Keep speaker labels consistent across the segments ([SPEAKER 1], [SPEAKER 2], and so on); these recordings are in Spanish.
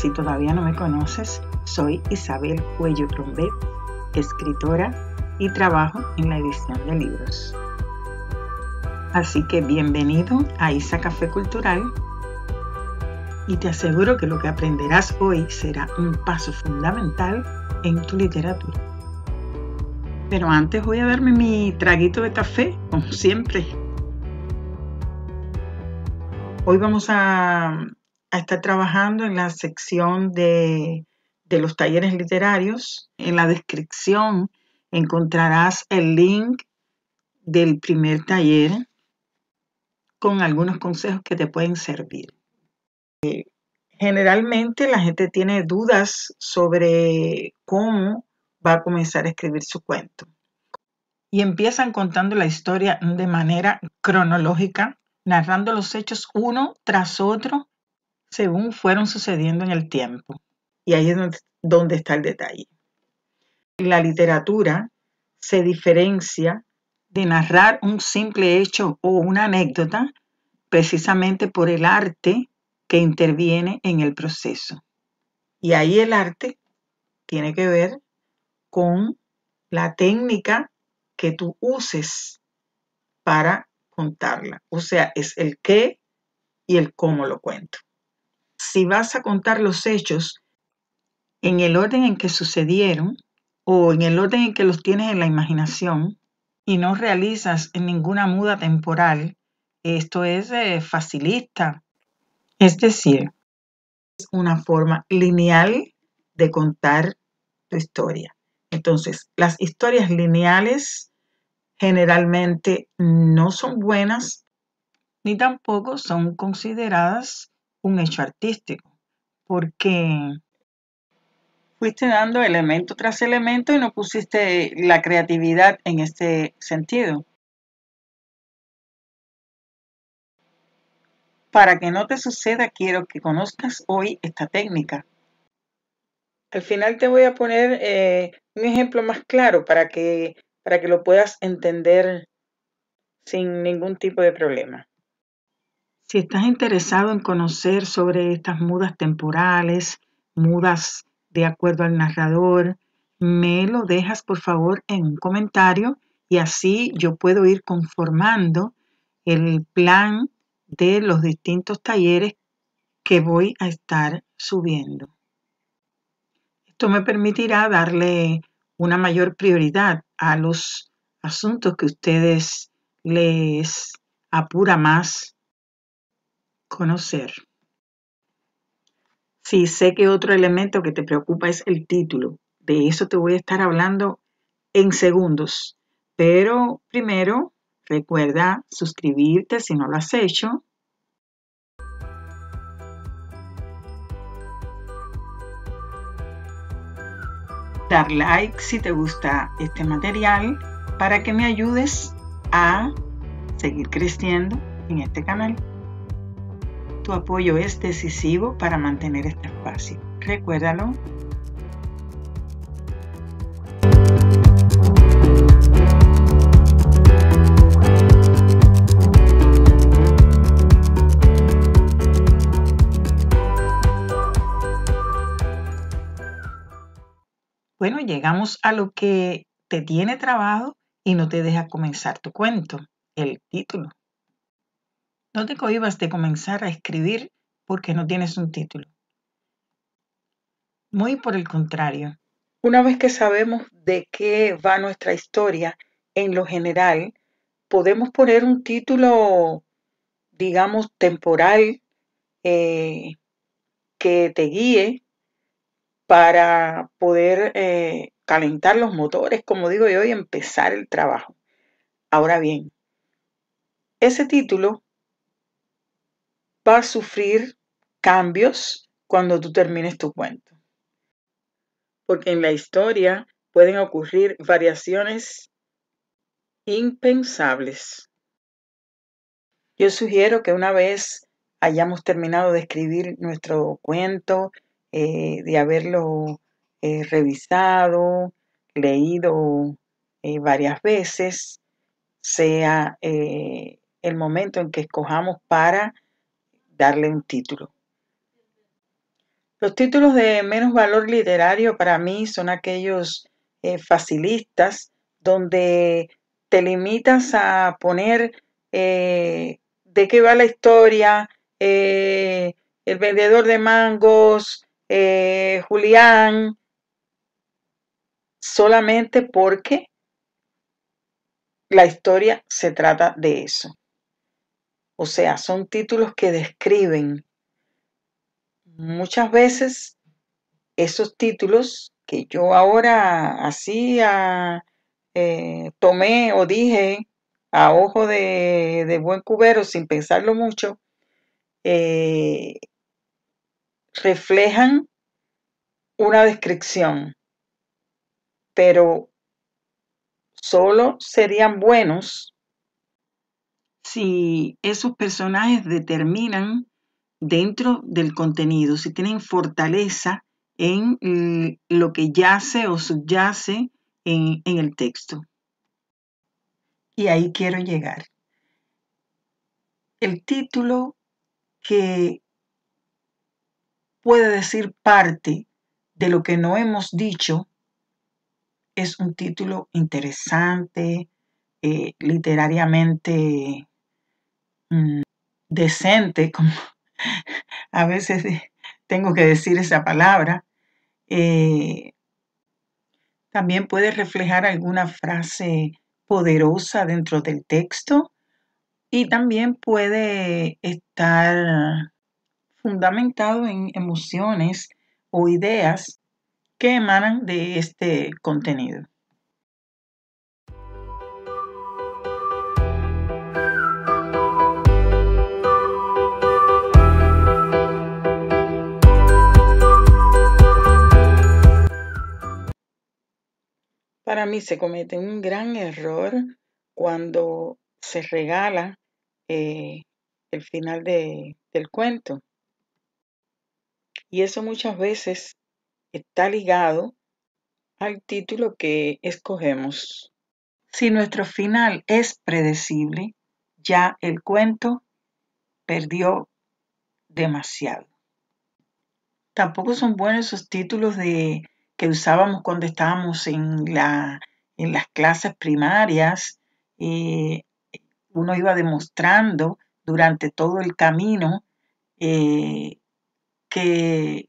[SPEAKER 1] Si todavía no me conoces, soy Isabel Cuello Trombet, escritora y trabajo en la edición de libros. Así que bienvenido a Isa Café Cultural y te aseguro que lo que aprenderás hoy será un paso fundamental en tu literatura. Pero antes voy a darme mi traguito de café, como siempre. Hoy vamos a está trabajando en la sección de, de los talleres literarios. En la descripción encontrarás el link del primer taller con algunos consejos que te pueden servir. Eh, generalmente la gente tiene dudas sobre cómo va a comenzar a escribir su cuento. Y empiezan contando la historia de manera cronológica, narrando los hechos uno tras otro según fueron sucediendo en el tiempo. Y ahí es donde, está el detalle. La literatura se diferencia de narrar un simple hecho o una anécdota precisamente por el arte que interviene en el proceso. Y ahí el arte tiene que ver con la técnica que tú uses para contarla. O sea, es el qué y el cómo lo cuento si vas a contar los hechos en el orden en que sucedieron o en el orden en que los tienes en la imaginación y no realizas ninguna muda temporal, esto es eh, facilista. Es decir, es una forma lineal de contar tu historia. Entonces, las historias lineales generalmente no son buenas ni tampoco son consideradas un hecho artístico, porque fuiste dando elemento tras elemento y no pusiste la creatividad en este sentido. Para que no te suceda, quiero que conozcas hoy esta técnica. Al final te voy a poner eh, un ejemplo más claro para que, para que lo puedas entender sin ningún tipo de problema. Si estás interesado en conocer sobre estas mudas temporales, mudas de acuerdo al narrador, me lo dejas por favor en un comentario y así yo puedo ir conformando el plan de los distintos talleres que voy a estar subiendo. Esto me permitirá darle una mayor prioridad a los asuntos que ustedes les apura más Conocer. si sé que otro elemento que te preocupa es el título. De eso te voy a estar hablando en segundos. Pero primero, recuerda suscribirte si no lo has hecho. Dar like si te gusta este material para que me ayudes a seguir creciendo en este canal. Tu apoyo es decisivo para mantener este espacio. Recuérdalo. Bueno, llegamos a lo que te tiene trabado y no te deja comenzar tu cuento, el título. No te cohibas de comenzar a escribir porque no tienes un título. Muy por el contrario, una vez que sabemos de qué va nuestra historia en lo general, podemos poner un título, digamos, temporal eh, que te guíe para poder eh, calentar los motores, como digo yo, y empezar el trabajo. Ahora bien, ese título a sufrir cambios cuando tú termines tu cuento. Porque en la historia pueden ocurrir variaciones impensables. Yo sugiero que una vez hayamos terminado de escribir nuestro cuento, eh, de haberlo eh, revisado, leído eh, varias veces, sea el momento en que escojamos para darle un título. Los títulos de menos valor literario para mí son aquellos eh, facilistas donde te limitas a poner eh, de qué va la historia, eh, el vendedor de mangos, Julián, solamente porque la historia se trata de eso. O sea, son títulos que describen. Muchas veces esos títulos que yo ahora así eh, tomé o dije a ojo de, buen cubero sin pensarlo mucho, eh, reflejan una descripción, pero solo serían buenos si esos personajes determinan dentro del contenido, si tienen fortaleza en mm, lo que yace o subyace en, el texto. Y ahí quiero llegar. El título que puede decir parte de lo que no hemos dicho es un título interesante, eh, literariamente Mm, decente, como a veces tengo que decir esa palabra, eh, también puede reflejar alguna frase poderosa dentro del texto y también puede estar fundamentado en emociones o ideas que emanan de este contenido. Para mí se comete un gran error cuando se regala eh, el final del cuento. Y eso muchas veces está ligado al título que escogemos. Si nuestro final es predecible, ya el cuento perdió demasiado. Tampoco son buenos esos títulos de que usábamos cuando estábamos en, en las clases primarias, uno iba demostrando durante todo el camino eh, que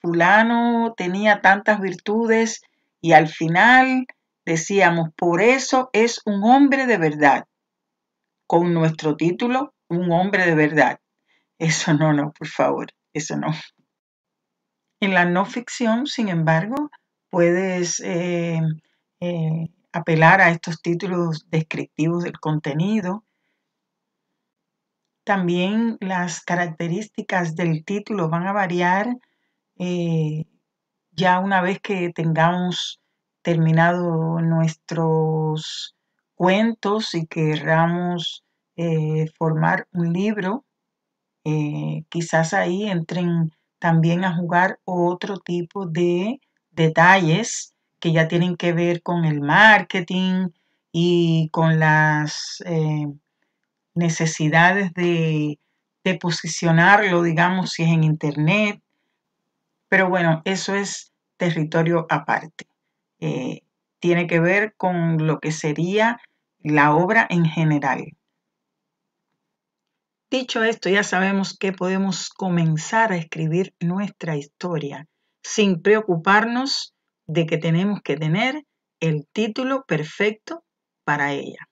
[SPEAKER 1] fulano tenía tantas virtudes y al final decíamos, por eso es un hombre de verdad, con nuestro título, un hombre de verdad. Eso no, no, por favor, eso no. En la no ficción, sin embargo, puedes eh, eh, apelar a estos títulos descriptivos del contenido. También las características del título van a variar eh, ya una vez que tengamos terminado nuestros cuentos y querramos formar un libro. quizás ahí entren también a jugar otro tipo de detalles que ya tienen que ver con el marketing y con las eh, necesidades de, de posicionarlo, digamos, si es en Internet. Pero bueno, eso es territorio aparte. Eh, tiene que ver con lo que sería la obra en general. Dicho esto, ya sabemos que podemos comenzar a escribir nuestra historia sin preocuparnos de que tenemos que tener el título perfecto para ella.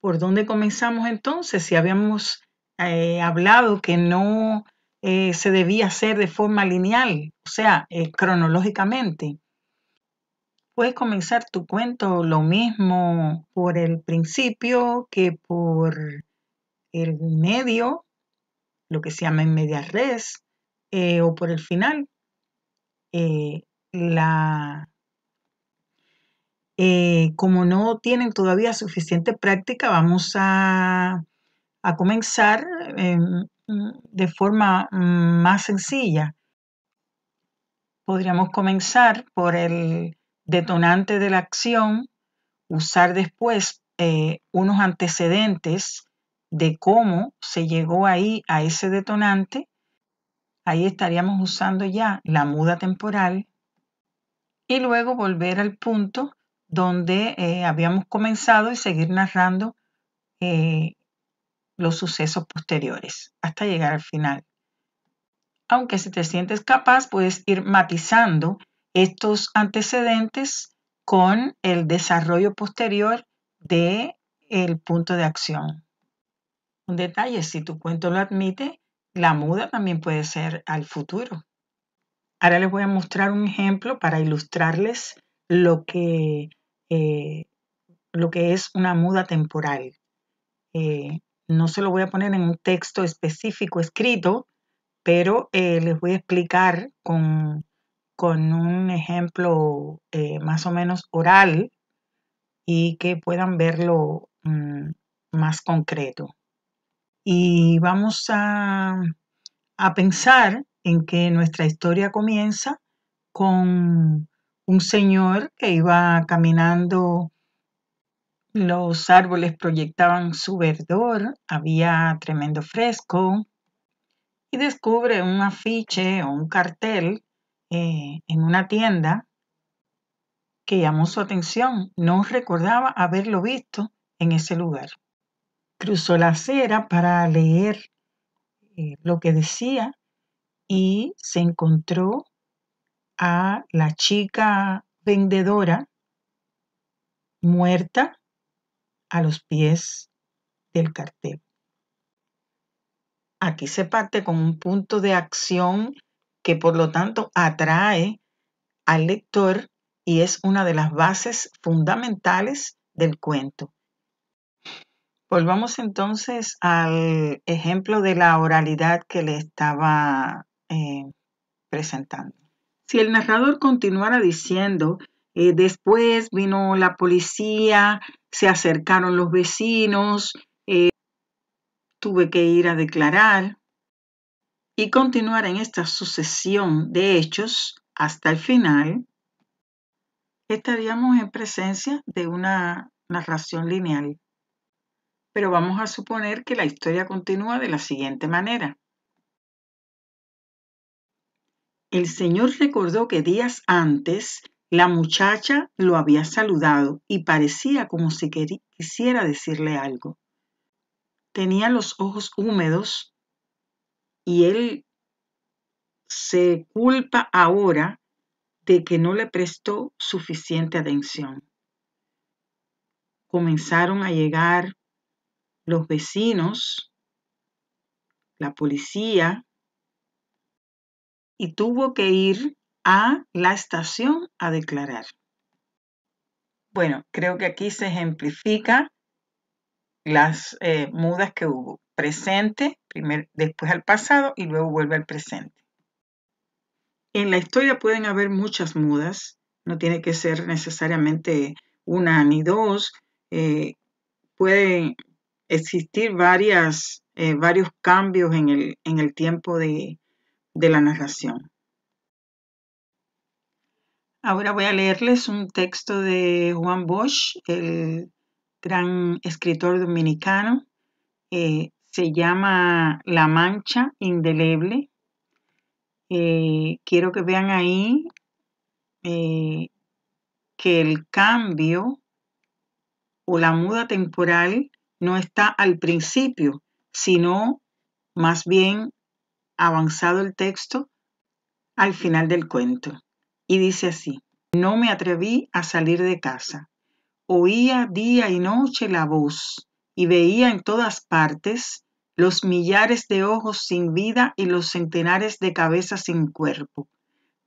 [SPEAKER 1] ¿Por dónde comenzamos entonces? Si habíamos eh, hablado que no eh, se debía hacer de forma lineal, o sea, eh, cronológicamente. Puedes comenzar tu cuento lo mismo por el principio que por medio, lo que se llama en media res, eh, o por el final. Eh, la, eh, como no tienen todavía suficiente práctica, vamos a, a comenzar em, de forma mm, más sencilla. Podríamos comenzar por el detonante de la acción, usar después unos antecedentes de cómo se llegó ahí a ese detonante, ahí estaríamos usando ya la muda temporal y luego volver al punto donde eh, habíamos comenzado y seguir narrando eh, los sucesos posteriores hasta llegar al final. Aunque si te sientes capaz, puedes ir matizando estos antecedentes con el desarrollo posterior del el punto de acción. Un detalle, si tu cuento lo admite, la muda también puede ser al futuro. Ahora les voy a mostrar un ejemplo para ilustrarles lo que, eh, lo que es una muda temporal. Eh, no se lo voy a poner en un texto específico escrito, pero eh, les voy a explicar con, un ejemplo más o menos oral y que puedan verlo mm, más concreto y vamos a, pensar en que nuestra historia comienza con un señor que iba caminando, los árboles proyectaban su verdor, había tremendo fresco, y descubre un afiche o un cartel eh, en una tienda que llamó su atención. No recordaba haberlo visto en ese lugar cruzó la acera para leer eh, lo que decía y se encontró a la chica vendedora muerta a los pies del cartel. Aquí se parte con un punto de acción que por lo tanto atrae al lector y es una de las bases fundamentales del cuento. Volvamos pues entonces al ejemplo de la oralidad que le estaba eh, presentando. Si el narrador continuara diciendo, eh, después vino la policía, se acercaron los vecinos, eh, tuve que ir a declarar y continuar en esta sucesión de hechos hasta el final, estaríamos en presencia de una narración lineal pero vamos a suponer que la historia continúa de la siguiente manera. El señor recordó que días antes la muchacha lo había saludado y parecía como si quisiera decirle algo. Tenía los ojos húmedos y él se culpa ahora de que no le prestó suficiente atención. Comenzaron a llegar los vecinos, la policía, y tuvo que ir a la estación a declarar. Bueno, creo que aquí se ejemplifica las eh, mudas que hubo. Presente, primer, después al pasado y luego vuelve al presente. En la historia pueden haber muchas mudas, no tiene que ser necesariamente una ni dos. Eh, pueden existir varias, eh, varios cambios en el, en el tiempo de, la narración. Ahora voy a leerles un texto de Juan Bosch, el gran escritor dominicano. Eh, se llama La Mancha Indeleble. Eh, quiero que vean ahí que el cambio o la muda temporal no está al principio, sino más bien avanzado el texto al final del cuento. Y dice así, no me atreví a salir de casa. Oía día y noche la voz y veía en todas partes los millares de ojos sin vida y los centenares de cabezas sin cuerpo.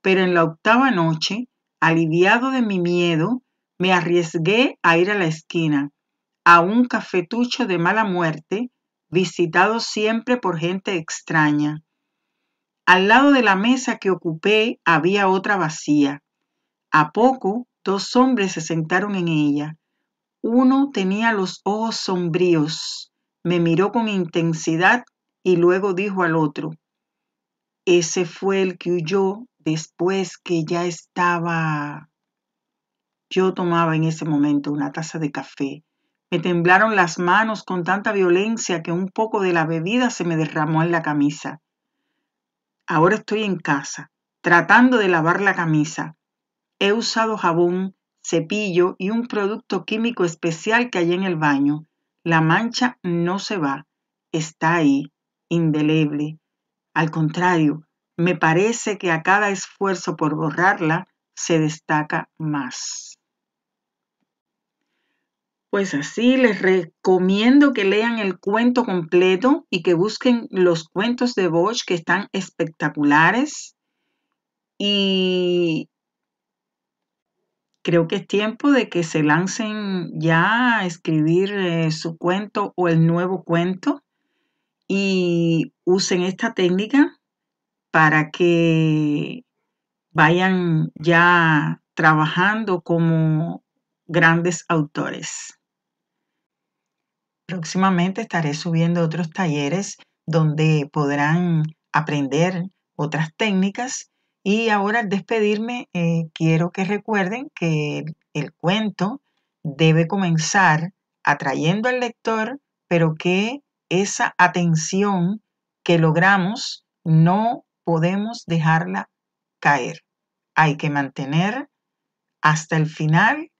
[SPEAKER 1] Pero en la octava noche, aliviado de mi miedo, me arriesgué a ir a la esquina a un cafetucho de mala muerte, visitado siempre por gente extraña. Al lado de la mesa que ocupé había otra vacía. A poco, dos hombres se sentaron en ella. Uno tenía los ojos sombríos, me miró con intensidad y luego dijo al otro, ese fue el que huyó después que ya estaba... Yo tomaba en ese momento una taza de café me temblaron las manos con tanta violencia que un poco de la bebida se me derramó en la camisa. Ahora estoy en casa, tratando de lavar la camisa. He usado jabón, cepillo y un producto químico especial que hay en el baño. La mancha no se va, está ahí, indeleble. Al contrario, me parece que a cada esfuerzo por borrarla se destaca más. Pues así les recomiendo que lean el cuento completo y que busquen los cuentos de Bosch que están espectaculares. Y creo que es tiempo de que se lancen ya a escribir eh, su cuento o el nuevo cuento y usen esta técnica para que vayan ya trabajando como grandes autores. Próximamente estaré subiendo otros talleres donde podrán aprender otras técnicas. Y ahora al despedirme, eh, quiero que recuerden que el, cuento debe comenzar atrayendo al lector, pero que esa atención que logramos no podemos dejarla caer. Hay que mantener hasta el final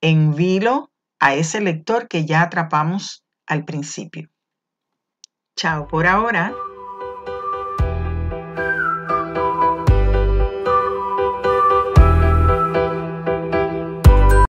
[SPEAKER 1] en vilo a ese lector que ya atrapamos al principio. Chao por ahora.